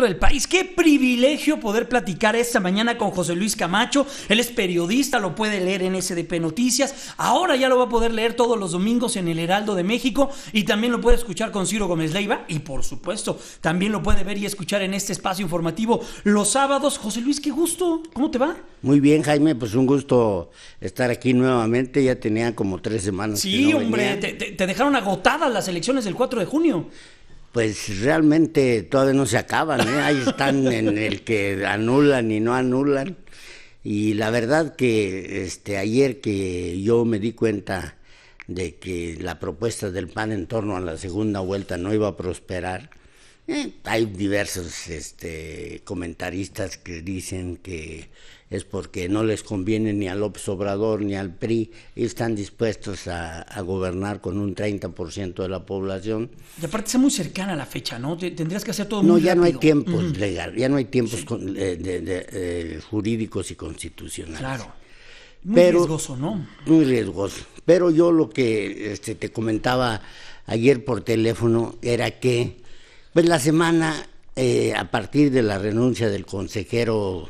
del país. Qué privilegio poder platicar esta mañana con José Luis Camacho. Él es periodista, lo puede leer en SDP Noticias. Ahora ya lo va a poder leer todos los domingos en el Heraldo de México y también lo puede escuchar con Ciro Gómez Leiva y por supuesto también lo puede ver y escuchar en este espacio informativo los sábados. José Luis, qué gusto. ¿Cómo te va? Muy bien, Jaime, pues un gusto estar aquí nuevamente. Ya tenía como tres semanas. Sí, hombre, te, te dejaron agotadas las elecciones del 4 de junio pues realmente todavía no se acaban, ¿eh? ahí están en el que anulan y no anulan. Y la verdad que este, ayer que yo me di cuenta de que la propuesta del PAN en torno a la segunda vuelta no iba a prosperar, eh, hay diversos este, comentaristas que dicen que es porque no les conviene ni al López Obrador ni al PRI y están dispuestos a, gobernar con un 30% de la población. Y aparte está muy cercana la fecha, ¿no? Tendrías que hacer todo No, ya no hay tiempos legal, ya no hay tiempos eh, eh, jurídicos y constitucionales. Claro. Muy riesgoso, ¿no? Muy riesgoso. Pero yo lo que este, te comentaba ayer por teléfono era que, pues la semana, eh, a partir de la renuncia del consejero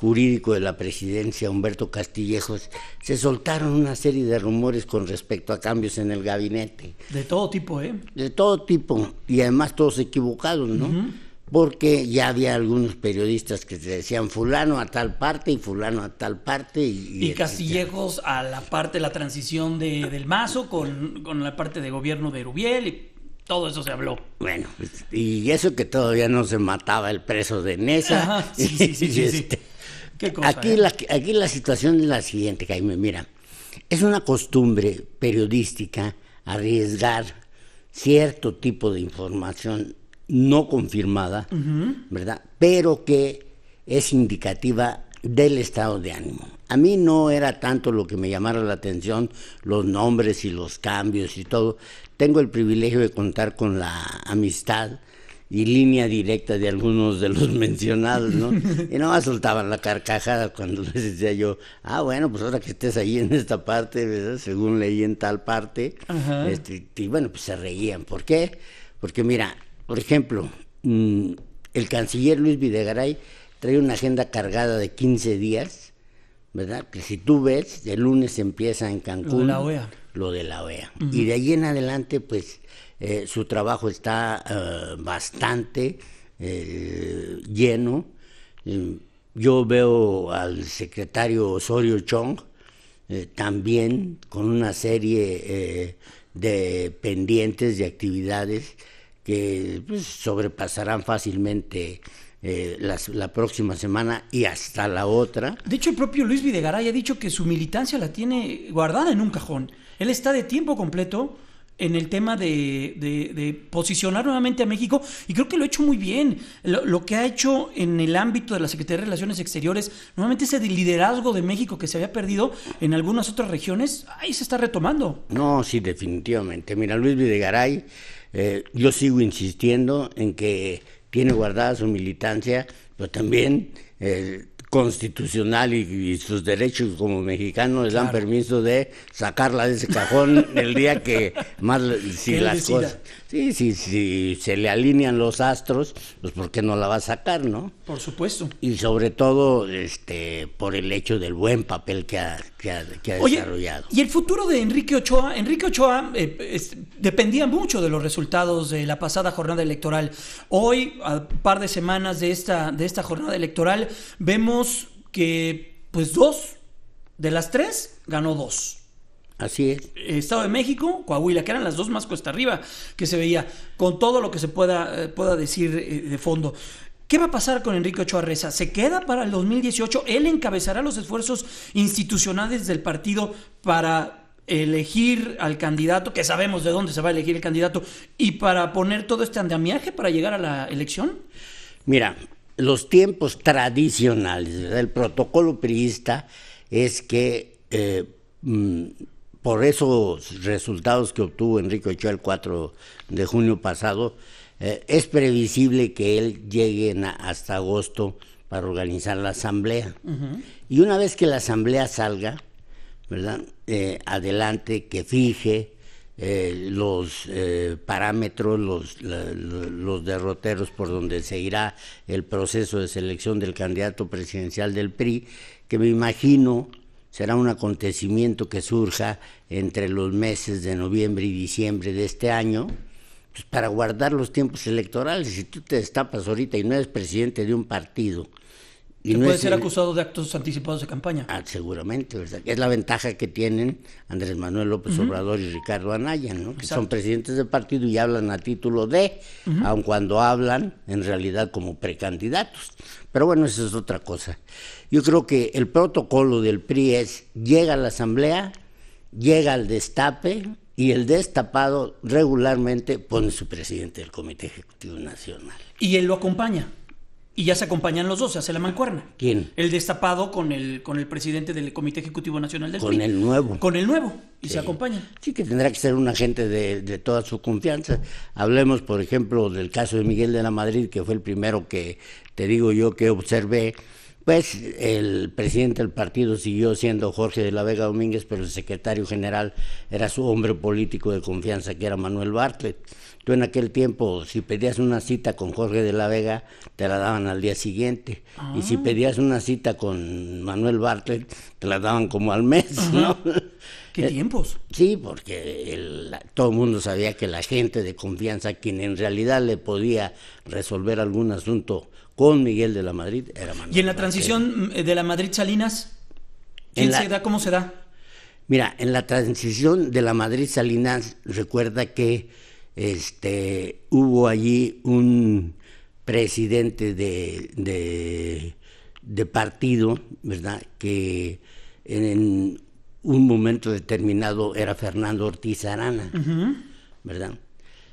jurídico de la presidencia, Humberto Castillejos, se soltaron una serie de rumores con respecto a cambios en el gabinete. De todo tipo, ¿eh? De todo tipo, y además todos equivocados, ¿no? Porque ya había algunos periodistas que se decían fulano a tal parte y fulano a tal parte. Y, Castillejos a la parte, De la transición de, del Mazo con, la parte de gobierno de Rubiel y todo eso se habló. Bueno, pues, y eso que todavía no se mataba el preso de Nesa. sí, sí, sí, sí, este, aquí, eh? la, aquí la situación es la siguiente, Jaime. Mira, es una costumbre periodística arriesgar cierto tipo de información no confirmada, ¿verdad? Pero que es indicativa del estado de ánimo. A mí no era tanto lo que me llamara la atención, los nombres y los cambios y todo. Tengo el privilegio de contar con la amistad y línea directa de algunos de los mencionados, ¿no? Y no soltaban la carcajada cuando les decía yo, ah, bueno, pues ahora que estés ahí en esta parte, ¿verdad? según leí en tal parte, este, y bueno, pues se reían. ¿Por qué? Porque mira, por ejemplo, mm, el canciller Luis Videgaray trae una agenda cargada de 15 días que si tú ves, el lunes empieza en Cancún. Lo de la OEA. E y de ahí en adelante, pues, eh, su trabajo está eh, bastante eh, lleno. Mm, yo veo al secretario Osorio Chong también con una serie de pendientes, de actividades que pues, sobrepasarán fácilmente eh, la próxima semana y hasta la otra. De hecho, el propio Luis Videgaray ha dicho que su militancia la tiene guardada en un cajón. Él está de tiempo completo en el tema de, posicionar nuevamente a México y creo que lo ha hecho muy bien. Lo, que ha hecho en el ámbito de la Secretaría de Relaciones Exteriores, nuevamente ese liderazgo de México que se había perdido en algunas otras regiones, ahí se está retomando. No, sí, definitivamente. Mira, Luis Videgaray, eh, yo sigo insistiendo en que tiene guardada su militancia, pero también eh, constitucional y, sus derechos como mexicanos les dan permiso de sacarla de ese cajón el día que más si las cosas sí sí sí, se le alinean los astros pues por qué no la va a sacar no por supuesto y sobre todo este por el hecho del buen papel que ha, que ha, desarrollado y el futuro de Enrique Ochoa Enrique Ochoa eh, dependía mucho de los resultados de la pasada jornada electoral hoy a par de semanas de esta de esta jornada electoral vemos que, pues, dos de las tres ganó dos. Así es. Estado de México, Coahuila, que eran las dos más cuesta arriba que se veía, con todo lo que se pueda, eh, pueda decir eh, de fondo. ¿Qué va a pasar con Enrique Ochoa Reza? ¿Se queda para el 2018? ¿Él encabezará los esfuerzos institucionales del partido para elegir al candidato, que sabemos de dónde se va a elegir el candidato, y para poner todo este andamiaje para llegar a la elección? Mira, los tiempos tradicionales, del el protocolo priista es que eh, mm, por esos resultados que obtuvo Enrique Ochoa el 4 de junio pasado, eh, es previsible que él llegue hasta agosto para organizar la asamblea. Y una vez que la asamblea salga, ¿verdad? Eh, adelante, que fije eh, los eh, parámetros, los, los derroteros por donde seguirá el proceso de selección del candidato presidencial del PRI, que me imagino será un acontecimiento que surja entre los meses de noviembre y diciembre de este año, pues para guardar los tiempos electorales. Si tú te destapas ahorita y no eres presidente de un partido, y puede ser acusado de actos anticipados de campaña. Ah, seguramente, ¿verdad? Es la ventaja que tienen Andrés Manuel López Obrador y Ricardo Anaya, ¿no? Que son presidentes del partido y hablan a título de, aun cuando hablan en realidad como precandidatos. Pero bueno, eso es otra cosa. Yo creo que el protocolo del PRI es llega a la asamblea, llega al destape y el destapado regularmente pone su presidente del Comité Ejecutivo Nacional. Y él lo acompaña y ya se acompañan los dos, se hace la mancuerna. ¿Quién? El destapado con el, con el presidente del Comité Ejecutivo Nacional del Con el nuevo. Con el nuevo, y se acompaña. Sí, que tendrá que ser un agente de, de, toda su confianza. Hablemos, por ejemplo, del caso de Miguel de la Madrid, que fue el primero que, te digo yo, que observé. Pues el presidente del partido siguió siendo Jorge de la Vega Domínguez, pero el secretario general era su hombre político de confianza, que era Manuel Bartlett en aquel tiempo, si pedías una cita con Jorge de la Vega, te la daban al día siguiente. Y si ah. pedías una cita con Manuel Bartlett, te la daban como al mes, ¿no? ¿Qué eh, tiempos? Sí, porque todo el mundo sabía que la gente de confianza, quien en realidad le podía resolver algún asunto con Miguel de la Madrid, era Manuel. ¿Y en la transición mm, de la Madrid-Salinas? ¿Quién se da? ¿Cómo se da? Mira, en la transición de la Madrid-Salinas, recuerda que este, hubo allí un presidente de, partido, ¿verdad? Que en un momento determinado era Fernando Ortiz Arana, ¿verdad?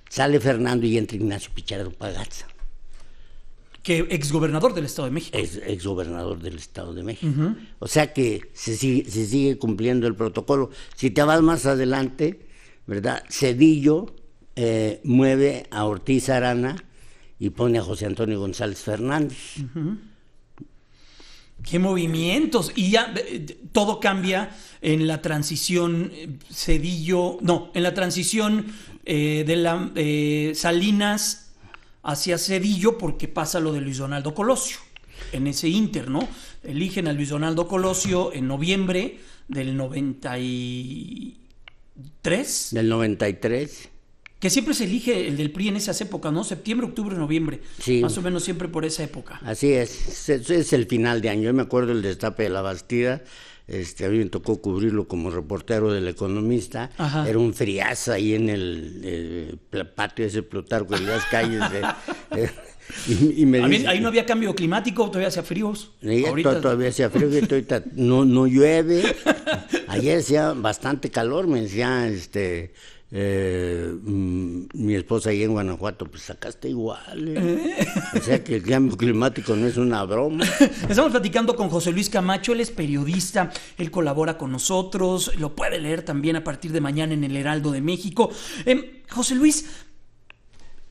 Sale Fernando y entra Ignacio Pichardo Pagaza Que exgobernador del Estado de México. exgobernador del Estado de México. O sea que se sigue cumpliendo el protocolo. Si te vas más adelante, ¿verdad? Cedillo eh, mueve a Ortiz Arana y pone a José Antonio González Fernández. Qué movimientos. Y ya eh, eh, todo cambia en la transición Cedillo, no, en la transición de la Salinas hacia Cedillo porque pasa lo de Luis Donaldo Colosio. En ese inter, ¿no? Eligen a Luis Donaldo Colosio en noviembre del 93. Del 93. Que siempre se elige el del PRI en esas épocas, ¿no? Septiembre, octubre, noviembre. Sí. Más o menos siempre por esa época. Así es. Es, el final de año. Yo me acuerdo el destape de la Bastida. Este, a mí me tocó cubrirlo como reportero del Economista. Era un friazo ahí en el, patio eh, patio ese Plutarco, en las calles. ahí no había cambio climático, todavía hacía fríos. Ahorita... Todavía hacía frío, ahorita no, no llueve. Ayer hacía bastante calor, me decía este, eh, mm, mi esposa ahí en Guanajuato, pues acá está igual. ¿eh? O sea que el cambio climático no es una broma. Estamos platicando con José Luis Camacho, él es periodista, él colabora con nosotros, lo puede leer también a partir de mañana en el Heraldo de México. Em, José Luis,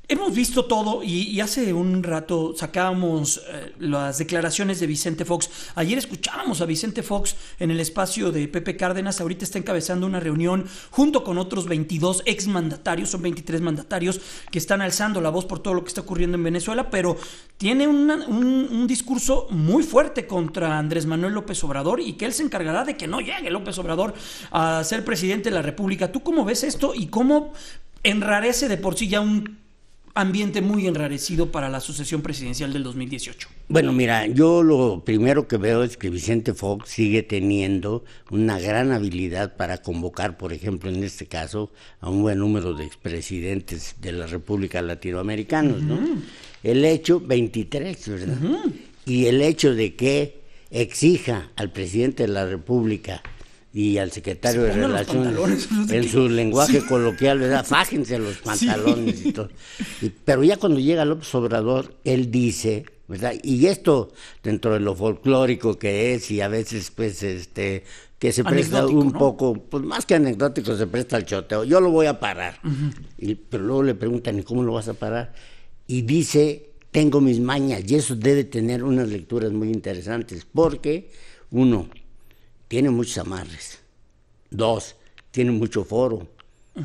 Hemos visto todo y, hace un rato sacábamos eh, las declaraciones de Vicente Fox. Ayer escuchábamos a Vicente Fox en el espacio de Pepe Cárdenas. Ahorita está encabezando una reunión junto con otros 22 exmandatarios, son 23 mandatarios que están alzando la voz por todo lo que está ocurriendo en Venezuela, pero tiene un discurso muy fuerte contra Andrés Manuel López Obrador y que él se encargará de que no llegue López Obrador a ser presidente de la República. ¿Tú cómo ves esto y cómo enrarece de por sí ya un ambiente muy enrarecido para la sucesión presidencial del 2018? Bueno, mira, yo lo primero que veo es que Vicente Fox sigue teniendo una gran habilidad para convocar, por ejemplo, en este caso, a un buen número de expresidentes de la República Latinoamericana. El hecho, 23, ¿verdad? Y el hecho de que exija al presidente de la República y al secretario de Relaciones, en su lenguaje coloquial, ¿verdad? Fájense los pantalones y todo. pero ya cuando llega López Obrador, él dice, ¿verdad? Y esto dentro de lo folclórico que es y a veces, pues, este, que se presta un poco, pues más que anecdótico, se presta al choteo. Yo lo voy a parar. y, pero luego le preguntan, ¿y cómo lo vas a parar? Y dice, tengo mis mañas, y eso debe tener unas lecturas muy interesantes, porque, uno, tiene muchos amarres. Dos, tiene mucho foro.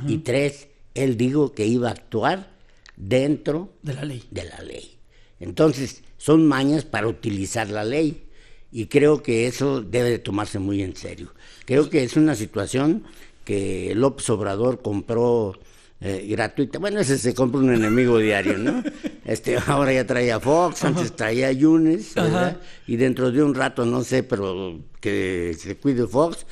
Y tres, él dijo que iba a actuar dentro de la ley. De la ley. Entonces, son mañas para utilizar la ley. Y creo que eso debe de tomarse muy en serio. Creo que es una situación que López Obrador compró eh, gratuita. Bueno, ese se compra un enemigo diario, ¿no? Este, ahora ya traía Fox, antes traía Yunes, Y dentro de un rato, no sé, pero que se cuide Fox,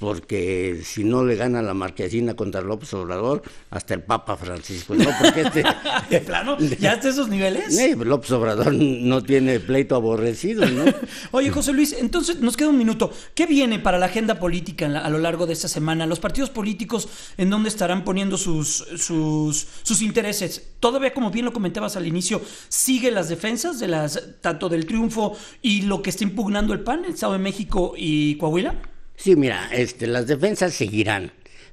porque si no le gana la marquesina contra López Obrador, hasta el Papa Francisco. No, porque este ¿De plano? ¿Ya hasta esos niveles? López Obrador no tiene pleito aborrecido, ¿no? Oye, José Luis, entonces nos queda un minuto. ¿Qué viene para la agenda política a lo largo de esta semana? ¿Los partidos políticos en dónde estarán poniendo sus, sus, sus intereses? Todavía, como bien lo comentabas al inicio, sigue las defensas de las tanto del triunfo y lo que está impugnando el PAN el Estado de México y Coahuila? Sí, mira, este, las defensas seguirán,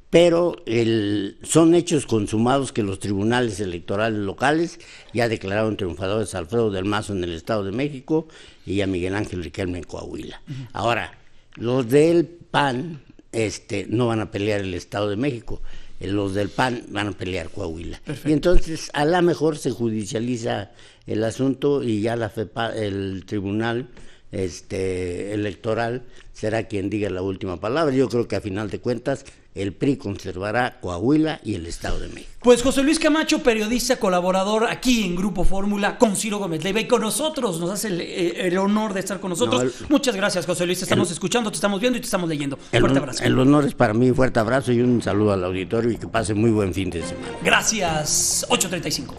pero el, son hechos consumados que los tribunales electorales locales ya declararon triunfadores a Alfredo del Mazo en el Estado de México y a Miguel Ángel Riquelme en Coahuila. Ahora, los del PAN este, no van a pelear el Estado de México, eh, los del PAN van a pelear Coahuila. Y entonces a la mejor se judicializa el asunto y ya la FEPA, el tribunal este, electoral será quien diga la última palabra. Yo creo que a final de cuentas el PRI conservará Coahuila y el Estado de México. Pues José Luis Camacho, periodista, colaborador aquí en Grupo Fórmula con Ciro Gómez Leiva y con nosotros, nos hace eh, el, honor de estar con nosotros. Muchas gracias José Luis, estamos escuchando, te estamos viendo y te estamos leyendo. fuerte abrazo. El honor es para mí, fuerte abrazo y un saludo al auditorio y que pase muy buen fin de semana. Gracias, 835.